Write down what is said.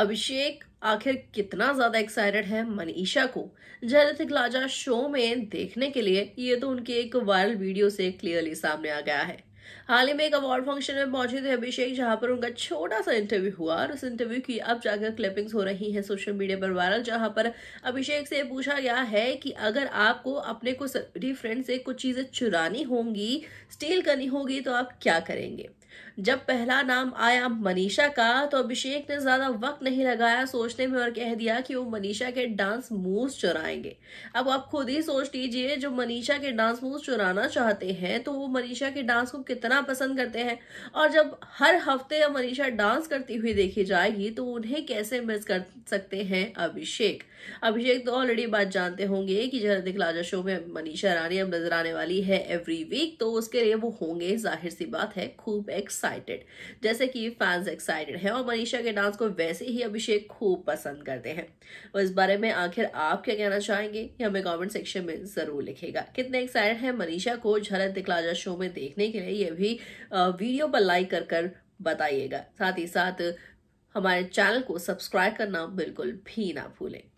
अभिषेक आखिर कितना ज्यादा एक्साइटेड है मनीषा को जयरथिक लाजा शो में देखने के लिए ये तो उनकी एक वायरल वीडियो से क्लियरली सामने आ गया है हाल ही में एक अवार्ड फंक्शन में पहुंचे थे अभिषेक जहां पर उनका छोटा सा इंटरव्यू हुआ और उस इंटरव्यू की अब जाकर क्लिपिंग्स हो रही हैं सोशल मीडिया पर वायरल जहां पर अभिषेक से पूछा गया है कि अगर आपको अपने को सभी फ्रेंड से कुछ चीजें चुरानी होंगी स्टील करनी होगी तो आप क्या करेंगे जब पहला नाम आया मनीषा का तो अभिषेक ने ज्यादा वक्त नहीं लगाया सोचने में और कह दिया कि वो मनीषा के डांस मूव्स चुराएंगे अब आप खुद ही सोच लीजिए जो मनीषा के डांस मूव्स चुराना चाहते हैं तो वो मनीषा के डांस को कितना पसंद करते हैं और जब हर हफ्ते मनीषा डांस करती हुई देखी जाएगी तो उन्हें कैसे मिस कर सकते हैं अभिषेक अभिषेक तो ऑलरेडी बात जानते होंगे कि जरा दिखलाजा शो में मनीषा रानी अब नजर आने वाली है एवरी वीक तो उसके लिए वो होंगे जाहिर सी बात है खूब एक्साइटेड जैसे कि फैंस एक्साइटेड है और मनीषा के डांस को वैसे ही अभिषेक खूब पसंद करते हैं और तो इस बारे में आखिर आप क्या कहना चाहेंगे ये हमें कमेंट सेक्शन में जरूर लिखेगा कितने एक्साइटेड है मनीषा को झलक दिखलाजा शो में देखने के लिए ये भी वीडियो पर लाइक कर कर बताइएगा साथ ही साथ हमारे चैनल को सब्सक्राइब करना बिल्कुल भी ना भूलें